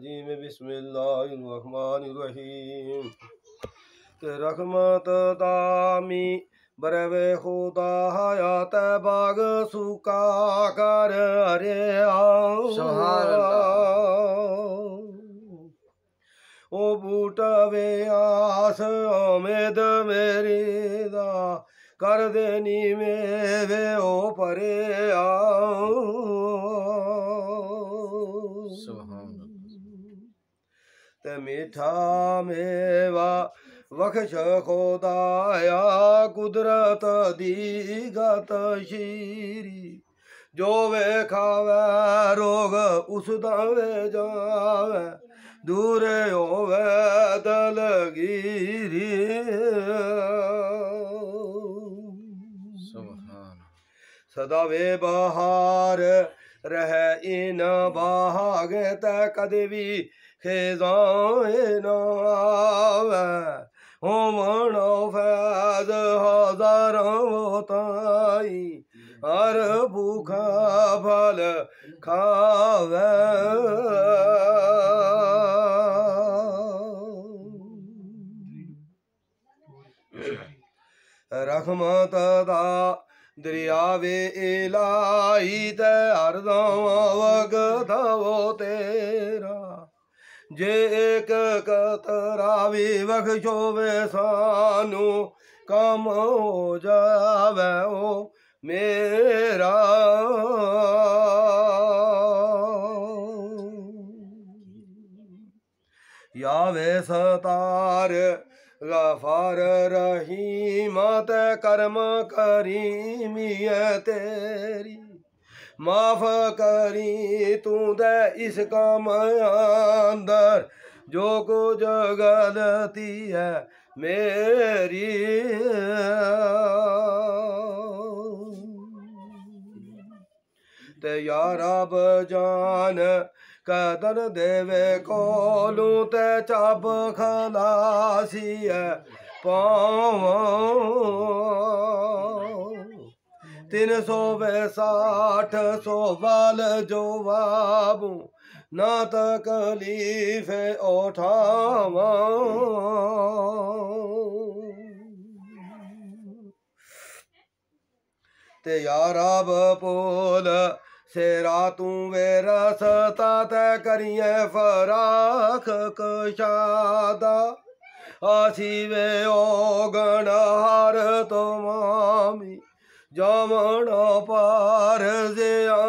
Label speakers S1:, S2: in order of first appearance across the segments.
S1: جی بسم بس الرحمن جنوق مانی روحی رخمت کا می بر وے خواہ ہایا تی سبحان اللہ او بوٹا بوٹ وے آس امید میری دا کر دینی میں دے او پرے آ میٹھا میوا بخش خوایا قدرت دی شیری جو وے کھاوے روگ اس دے جی دور ہولگیری وے بہار رہ بہاگے تد بھی خیزان ہوم نو فیض ہو دائی ہر بھوکا پھل کھاوے رحمت دا ਦਰਿਆ ਵੇ ਇਲਾਹੀ ਤੇ ਹਰਦਮ ਵਗਦਵੋ ਤੇਰਾ ਜੇ ਇੱਕ ਕਤਰਾ ਵੀ ਬਖਸ਼ੋ ਵੇ ਸਾਨੂੰ ਕਮ ਹੋ ਜਾਵੇ ਉਹ ਮੇਰਾ ਯਾਵੇ ਸਤਾਰ غفار راہی ماتے کرم کری میاں تری معاف کری دے اس اندر جو کچھ غلطی ہے مری ਤੇ ਰਬ ਜਾਨ ਕਦਰ ਦੇਵੇ ਕੋਲੂ ਤੇ ਚਾਬ ਖਲਾਸੀ ਐ ਪਾਵਾਂ ਤਿੰਨ ਸੋ ਵੇ ਸਾਠ ਸੋ ਵਾਲ ਜਵਾਬੂ ਨਾ ਤਕਲੀਫ ਉਠਾਵਾਂ ਤੇ ਯਾਰ ਰੱਬ ਪੋਲ سیرا توں تیرا ستا تشادہ اصنار تو مامی جامن پار جیا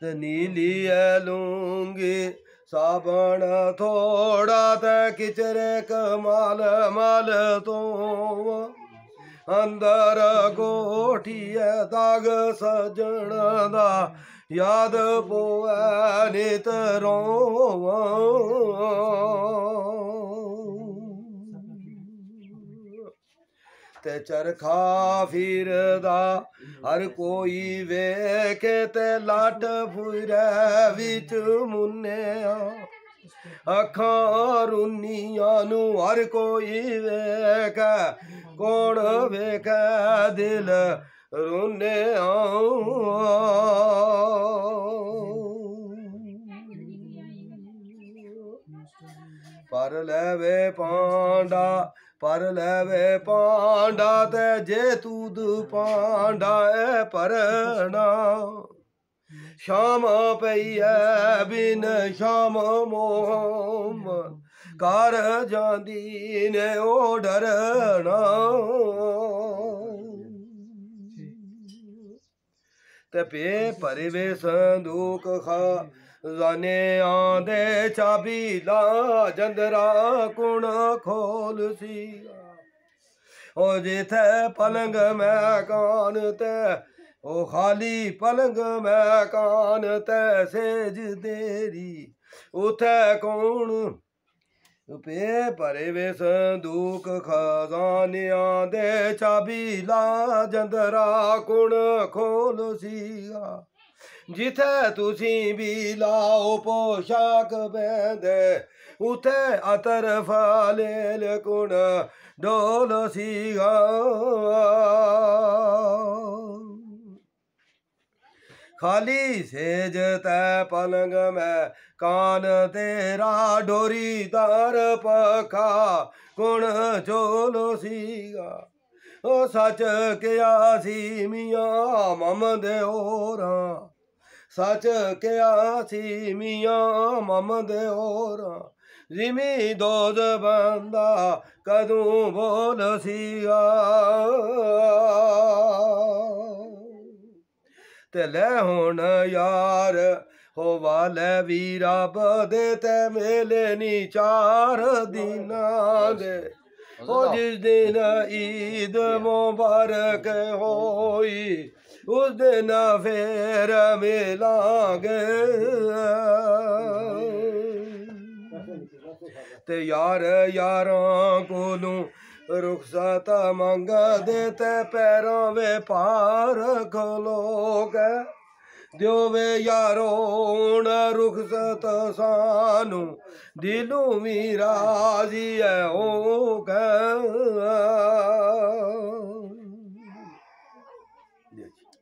S1: تنیلی ہے لوں گی ਸਾਬਣ ਥੋੜਾ ਤੇ ਕਿਚਰੇ ਕਮਾਲ ਮਲ ਤੋਂ ਅੰਦਰ ਕੋਠੀਏ ਦਾਗ ਸਜਣ ਦਾ ਯਾਦ ਪੋਐ ਨਿਤ ਰੋਵਾਂ ਤੇ ਚਰਖਾ ਫਿਰਦਾ ਹਰ ਕੋਈ ਵੇਖੇ ਤੇ ਲਾਟ ਫੁਰੇ ਵਿੱਚ ਮੁੰਨਿਆ ਅੱਖਾਂ ਰੁਨੀਆਂ ਨੂੰ ਹਰ ਕੋਈ ਵੇਖਾ ਕੋਣ ਵੇਖਾ ਦਿਲ ਰੋਨੇ ਪਰ ਲੈਵੇ ਪਾਂਡਾ ਪਰ ਲੈਵੇ ਪਾਂਡਾ ਤੇ ਜੇ ਤੂੰ ਦੂ ਪਾਂਡਾ ਐ ਪਰਣਾ ਸ਼ਾਮ ਪਈ ਐ ਬਿਨ ਸ਼ਾਮ ਮੋਮ ਕਰ ਜਾਂਦੀ ਨੇ ਉਹ ਡਰਣਾ ਤੇ ਪੇ ਪਰਵੇ ਸੰਦੂਕ ਖਾ ਜ਼ਨਿਆਂ ਦੇ ਚਾਬੀ ਲਾ ਜੰਦਰਾ ਕੁਣ ਖੋਲ ਸੀ ਉਹ ਜਿਥੇ ਪਲੰਗ ਮੈਂ ਕਾਨ ਤੇ ਉਹ ਖਾਲੀ ਪਲੰਗ ਮੈਂ ਕਾਨ ਤੇ ਸੇਜ ਤੇਰੀ ਉਥੇ ਕੌਣ ਉਪੇ ਪਰੇ ਵੇ ਸੰਦੂਕ ਖਜ਼ਾਨਿਆਂ ਦੇ ਚਾਬੀ ਲਾ ਜੰਦਰਾ ਕੁਣ ਖੋਲ ਸੀਗਾ ਜਿੱਥੇ ਤੁਸੀਂ ਵੀ ਲਾਓ ਪੋਸ਼ਾਕ ਬੰਦੇ ਉਥੇ ਅਤਰ ਫਾਲੇ ਲਕੁਣ ਡੋਲ ਸੀਗਾ ਖਾਲੀ ਸੇਜ ਤੈ ਪਲੰਗ ਮੈਂ ਕਾਨ ਤੇਰਾ ਡੋਰੀ ਦਰ ਪਖਾ ਕੁਣ ਝੋਲ ਸੀਗਾ ਉਹ ਸੱਚ ਕਿਆ ਸੀ ਮੀਆਂ ਮਮ ਦੇ ਹੋਰਾਂ ਸੱਚ ਕਿਆ ਸੀ ਮੀਆਂ ਮਮ ਦੇ ਜਿਮੀ ਦੋਦ ਬੰਦਾ ਕਦੋਂ ਬੋਲ ਸੀ ਆ ਤੇ ਲੈ ਹੁਣ ਯਾਰ ਹੋ ਵਾਲੇ ਵੀ ਰੱਬ ਦੇ ਤੇ ਮੇਲੇ ਨੀ ਚਾਰ ਦਿਨਾਂ ਦੇ ਉਹ ਜਿਸ ਦਿਨ ਈਦ ਮੁਬਾਰਕ ਹੋਈ ਉਸ ਦੇ ਨਾ ਫੇਰ ਮਿਲਾਂਗੇ ਤੇ ਯਾਰ ਯਾਰਾਂ ਕੋਲੋਂ ਰੁਖਸਤ ਮੰਗਾ ਦੇ ਤੇ ਪੈਰਾਂ ਵੇ ਪਾਰ ਖਲੋਗੇ ਦਿਓ ਵੇ ਨ ਰੁਖਸਤ ਸਾਨੂੰ ਦਿਲੋਂ ਵੀ ਰਾਜ਼ੀ ਹੈ ਹੋ ਕੇ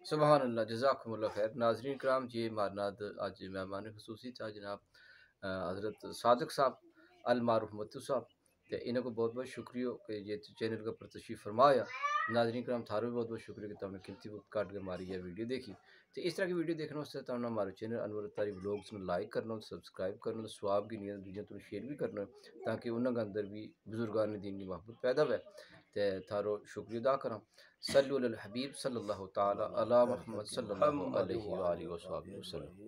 S1: سبحان اللہ جزاکم اللہ خیر ناظرین کرام جی مارناد آج مہمان خصوصی تھا جناب حضرت صادق صاحب المعروف متو صاحب تو انہوں کو بہت بہت شکریہ کہ یہ چینل کا پرتشی فرمایا ناظرین کرام تھارو بھی بہت بہت شکریہ کہ تم نے قیمتی وقت کاٹ کے ہماری یہ ویڈیو دیکھی تو اس طرح کی ویڈیو دیکھنا اس سے تم نے ہمارے چینل انور تاری ولوگز میں لائک کرنا ہو سبسکرائب کرنا ہو سواب کی نیت دنیا تم شیئر بھی کرنا ہے تاکہ انہوں کے اندر بھی بزرگان دین کی محبت پیدا ہوئے تو تھارو شکریہ دا کرا صلی اللہ حبیب صلی اللہ تعالی علی محمد صلی اللہ علیہ وآلہ وسلم